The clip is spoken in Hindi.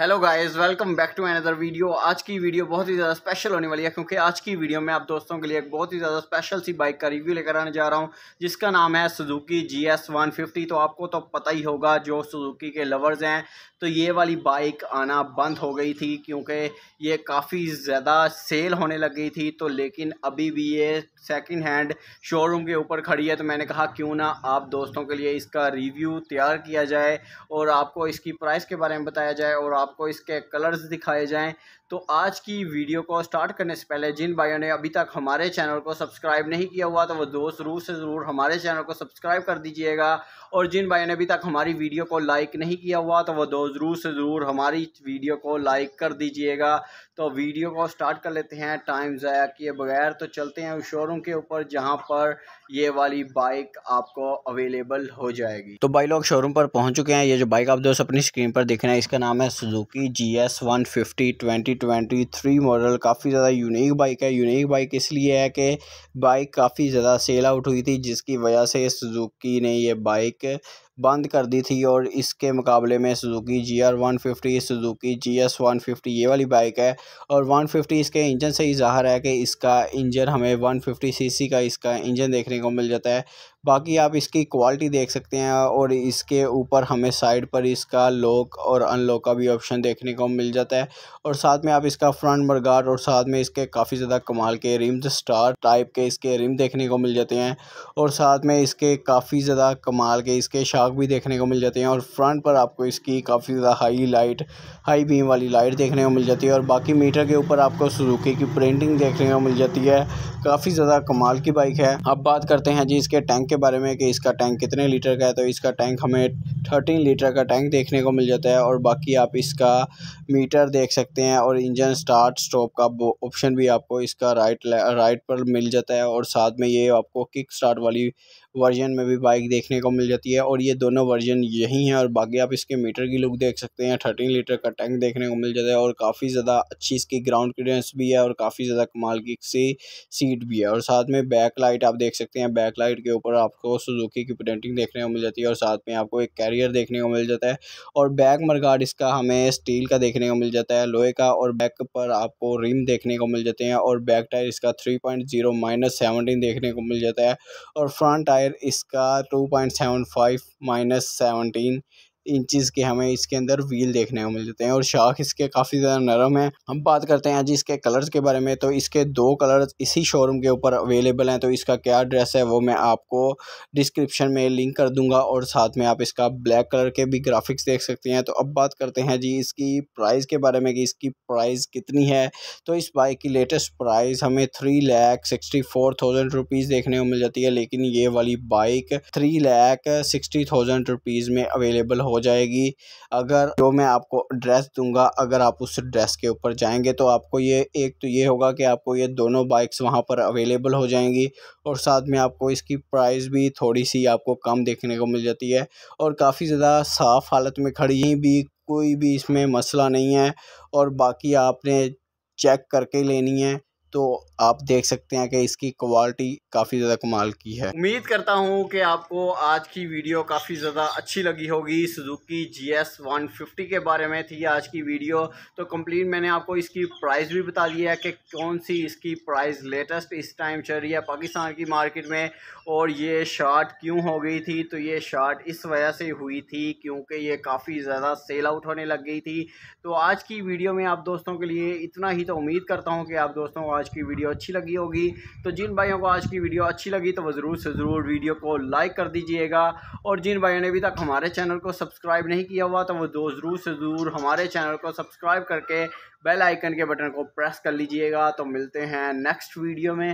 hello guys welcome back to another video आज की वीडियो बहुत ही ज़्यादा स्पेशल होने वाली है क्योंकि आज की वीडियो में आप दोस्तों के लिए एक बहुत ही ज़्यादा स्पेशल सी बाइक का रिव्यू लेकर आने जा रहा हूं जिसका नाम है Suzuki G S one fifty तो आपको तो पता ही होगा जो सुजुकी के लवर्स हैं तो ये वाली बाइक आना बंद हो गई थी क्योंकि ये काफ़ी ज़्यादा सेल होने लग गई थी तो लेकिन अभी भी ये सेकेंड हैंड शोरूम के ऊपर खड़ी है तो मैंने कहा क्यों ना आप दोस्तों के लिए इसका रिव्यू तैयार किया जाए और आपको इसकी प्राइस के बारे में बताया जाए और आपको इसके कलर्स दिखाए जाएं तो आज की वीडियो को स्टार्ट करने से पहले जिन भाइयों ने अभी तक हमारे चैनल को सब्सक्राइब नहीं किया हुआ तो वो दोस्त ज़रूर से ज़रूर हमारे चैनल को सब्सक्राइब कर दीजिएगा और जिन भाइयों ने अभी तक हमारी वीडियो को लाइक नहीं किया हुआ तो वो दोस्त ज़रूर से ज़रूर हमारी वीडियो को लाइक कर दीजिएगा तो वीडियो को स्टार्ट कर लेते हैं टाइम ज़ाया किए बगैर तो चलते हैं उस शोरूम के ऊपर जहाँ पर ये वाली बाइक आपको अवेलेबल हो जाएगी तो भाई लोग शोरूम पर पहुँच चुके हैं ये जो बाइक आप दोस्त अपनी स्क्रीन पर देख रहे हैं इसका नाम है Suzuki G S one fifty twenty twenty three model काफ़ी ज़्यादा यूनिक बाइक है यूनिक बाइक इसलिए है कि बाइक काफ़ी ज़्यादा सेल आउट हुई थी जिसकी वजह से सुजुकी ने यह बाइक बंद कर दी थी और इसके मुकाबले में Suzuki G R one fifty Suzuki G S one fifty ये वाली बाइक है और वन फिफ्टी इसके इंजन से ही ज़ाहर है कि इसका इंजन हमें वन फिफ्टी सी सी का इसका इंजन देखने को मिल जाता है बाकी आप इसकी क्वालिटी देख सकते हैं और इसके ऊपर हमें साइड पर इसका लॉक और अनलॉक का भी ऑप्शन देखने को मिल जाता है और साथ में आप इसका फ्रंट मरगाट और साथ में इसके काफ़ी ज़्यादा कमाल के रिम्स स्टार टाइप के इसके रिम देखने को मिल जाते हैं और साथ में इसके काफ़ी ज़्यादा कमाल के इसके शार्प डार्क भी देखने को मिल जाती है और फ्रंट पर आपको इसकी काफ़ी ज़्यादा हाई लाइट हाई बीम वाली लाइट देखने को मिल जाती है और बाकी मीटर के ऊपर आपको सुजुकी की प्रिंटिंग देखने को मिल जाती है काफ़ी ज़्यादा कमाल की बाइक है अब बात करते हैं जी इसके टैंक के बारे में कि इसका टैंक कितने लीटर का है तो इसका टैंक हमें थर्टीन लीटर का टैंक देखने को मिल जाता है और बाकी आप इसका मीटर देख सकते हैं और इंजन स्टार्ट स्टॉप का ऑप्शन भी आपको इसका राइट राइट पर मिल जाता है और साथ में ये आपको किक स्टार्ट वाली वर्जन में भी बाइक देखने को मिल जाती है और ये दोनों वर्जन यही हैं और बाकी आप इसके मीटर की लुक देख सकते हैं थर्टीन लीटर का टैंक देखने को मिल जाता है और काफ़ी ज़्यादा अच्छी इसकी ग्राउंड क्लियरेंस भी है और काफ़ी ज़्यादा कमाल की सी सीट भी है और साथ में बैक लाइट आप देख सकते हैं बैक लाइट के ऊपर आपको सुजुकी की पेंटिंग देखने को मिल जाती है और साथ में आपको एक कैरी कैरियर देखने को मिल जाता है और बैक मरगार्ड इसका हमें स्टील का देखने को मिल जाता है लोहे का और बैक पर आपको रिम देखने को मिल जाते हैं और बैक टायर इसका three point zero minus seventeen देखने को मिल जाता है और फ्रंट टायर इसका two point seven five minus seventeen inches के हमें इसके अंदर व्हील देखने को मिल जाते हैं और शाख इसके काफ़ी ज़्यादा नरम है हम बात करते हैं जी इसके कलर्स के बारे में तो इसके दो कलर्स इसी शोरूम के ऊपर अवेलेबल हैं तो इसका क्या ड्रेस है वो मैं आपको डिस्क्रिप्शन में लिंक कर दूंगा और साथ में आप इसका ब्लैक कलर के भी ग्राफिक्स देख सकते हैं तो अब बात करते हैं जी इसकी प्राइस के बारे में कि इसकी प्राइस कितनी है तो इस बाइक की लेटेस्ट प्राइस हमें three lakh sixty four thousand rupees देखने को मिल जाती है लेकिन ये वाली bike three lakh sixty thousand rupees में अवेलेबल हो हो जाएगी अगर जो मैं आपको ड्रेस दूंगा अगर आप उस ड्रेस के ऊपर जाएंगे तो आपको ये एक तो ये होगा कि आपको ये दोनों बाइक्स वहाँ पर अवेलेबल हो जाएंगी और साथ में आपको इसकी प्राइस भी थोड़ी सी आपको कम देखने को मिल जाती है और काफ़ी ज़्यादा साफ़ हालत में खड़ी भी कोई भी इसमें मसला नहीं है और बाकी आपने चेक करके लेनी है तो आप देख सकते हैं कि इसकी क्वालिटी काफ़ी ज़्यादा कमाल की है उम्मीद करता हूँ कि आपको आज की वीडियो काफ़ी ज़्यादा अच्छी लगी होगी Suzuki G S one fifty के बारे में थी आज की वीडियो तो कम्प्लीट मैंने आपको इसकी प्राइस भी बता दिया है कि कौन सी इसकी प्राइस लेटेस्ट इस टाइम चल रही है पाकिस्तान की मार्केट में और ये शार्ट क्यों हो गई थी तो ये शार्ट इस वजह से हुई थी क्योंकि ये काफ़ी ज़्यादा सेल आउट होने लग गई थी तो आज की वीडियो में आप दोस्तों के लिए इतना ही तो उम्मीद करता हूँ कि आप दोस्तों आज आज की वीडियो अच्छी लगी होगी तो जिन भाइयों को आज की वीडियो अच्छी लगी तो वो ज़रूर से ज़रूर वीडियो को लाइक कर दीजिएगा और जिन भाइयों ने अभी तक हमारे चैनल को सब्सक्राइब नहीं किया हुआ तो वो दो ज़रूर से ज़रूर हमारे चैनल को सब्सक्राइब करके बेल आइकन के बटन को प्रेस कर लीजिएगा तो मिलते हैं नेक्स्ट वीडियो में